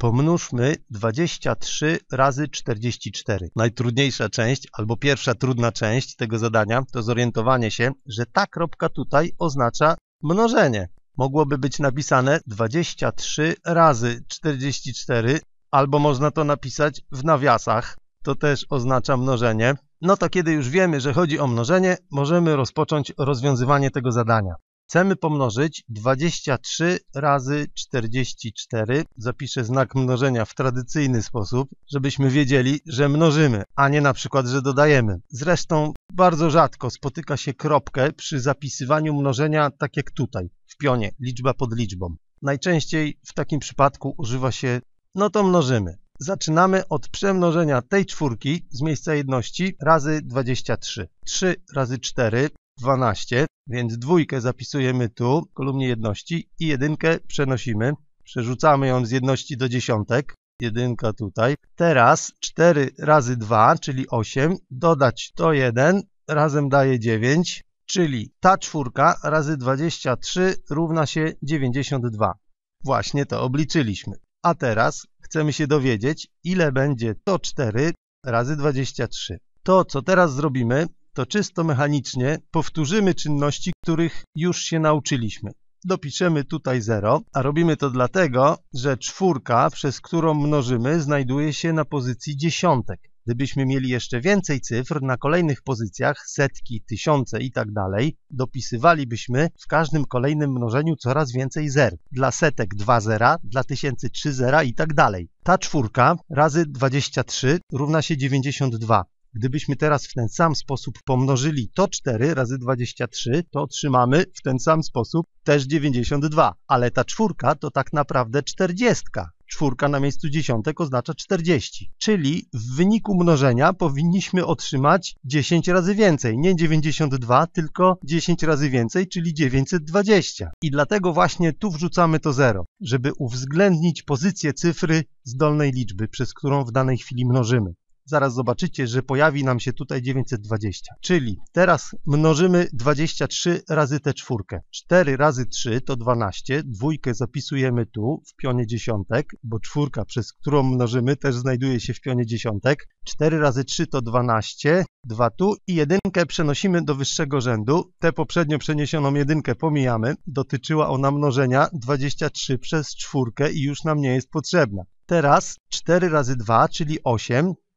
pomnóżmy 23 razy 44. Najtrudniejsza część, albo pierwsza trudna część tego zadania, to zorientowanie się, że ta kropka tutaj oznacza mnożenie. Mogłoby być napisane 23 razy 44, albo można to napisać w nawiasach, to też oznacza mnożenie. No to kiedy już wiemy, że chodzi o mnożenie, możemy rozpocząć rozwiązywanie tego zadania. Chcemy pomnożyć 23 razy 44. Zapiszę znak mnożenia w tradycyjny sposób, żebyśmy wiedzieli, że mnożymy, a nie na przykład, że dodajemy. Zresztą bardzo rzadko spotyka się kropkę przy zapisywaniu mnożenia tak jak tutaj, w pionie, liczba pod liczbą. Najczęściej w takim przypadku używa się no to mnożymy. Zaczynamy od przemnożenia tej czwórki z miejsca jedności razy 23. 3 razy 4 12, więc dwójkę zapisujemy tu w kolumnie jedności i jedynkę przenosimy. Przerzucamy ją z jedności do dziesiątek. Jedynka tutaj. Teraz 4 razy 2, czyli 8, dodać to 1, razem daje 9, czyli ta czwórka razy 23 równa się 92. Właśnie to obliczyliśmy. A teraz chcemy się dowiedzieć, ile będzie to 4 razy 23. To, co teraz zrobimy, to czysto mechanicznie powtórzymy czynności, których już się nauczyliśmy. Dopiszemy tutaj 0, a robimy to dlatego, że czwórka, przez którą mnożymy, znajduje się na pozycji dziesiątek. Gdybyśmy mieli jeszcze więcej cyfr na kolejnych pozycjach, setki, tysiące i tak dalej, dopisywalibyśmy w każdym kolejnym mnożeniu coraz więcej zer. Dla setek 2 zera, dla tysięcy 3 zera i tak dalej. Ta czwórka razy 23 równa się 92. Gdybyśmy teraz w ten sam sposób pomnożyli to 4 razy 23, to otrzymamy w ten sam sposób też 92. Ale ta czwórka to tak naprawdę 40. Czwórka na miejscu dziesiątek oznacza 40. Czyli w wyniku mnożenia powinniśmy otrzymać 10 razy więcej. Nie 92, tylko 10 razy więcej, czyli 920. I dlatego właśnie tu wrzucamy to 0, żeby uwzględnić pozycję cyfry z dolnej liczby, przez którą w danej chwili mnożymy zaraz zobaczycie, że pojawi nam się tutaj 920. Czyli teraz mnożymy 23 razy tę czwórkę. 4 razy 3 to 12, dwójkę zapisujemy tu w pionie dziesiątek, bo czwórka, przez którą mnożymy, też znajduje się w pionie dziesiątek. 4 razy 3 to 12, 2 tu i jedynkę przenosimy do wyższego rzędu. Tę poprzednio przeniesioną jedynkę pomijamy. Dotyczyła ona mnożenia 23 przez czwórkę i już nam nie jest potrzebna. Teraz 4 razy 2, czyli 8,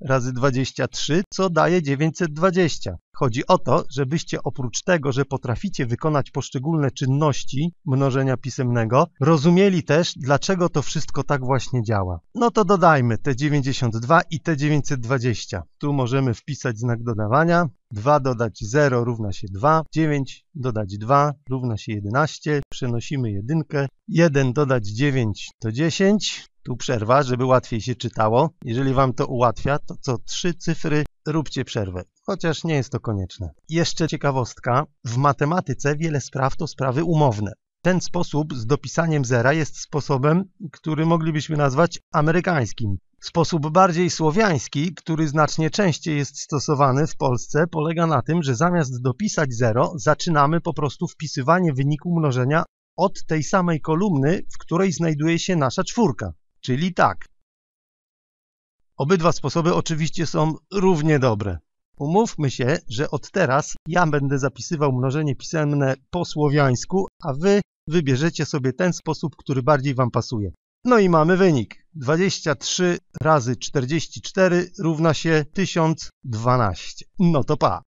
razy 23, co daje 920. Chodzi o to, żebyście oprócz tego, że potraficie wykonać poszczególne czynności mnożenia pisemnego, rozumieli też, dlaczego to wszystko tak właśnie działa. No to dodajmy te 92 i te 920. Tu możemy wpisać znak dodawania. 2 dodać 0 równa się 2, 9 dodać 2 równa się 11, przenosimy jedynkę, 1 dodać 9 to 10, tu przerwa, żeby łatwiej się czytało. Jeżeli Wam to ułatwia, to co trzy cyfry róbcie przerwę, chociaż nie jest to konieczne. Jeszcze ciekawostka, w matematyce wiele spraw to sprawy umowne. Ten sposób z dopisaniem zera jest sposobem, który moglibyśmy nazwać amerykańskim. Sposób bardziej słowiański, który znacznie częściej jest stosowany w Polsce, polega na tym, że zamiast dopisać zero, zaczynamy po prostu wpisywanie wyniku mnożenia od tej samej kolumny, w której znajduje się nasza czwórka czyli tak. Obydwa sposoby oczywiście są równie dobre. Umówmy się, że od teraz ja będę zapisywał mnożenie pisemne po słowiańsku, a wy wybierzecie sobie ten sposób, który bardziej wam pasuje. No i mamy wynik. 23 razy 44 równa się 1012. No to pa.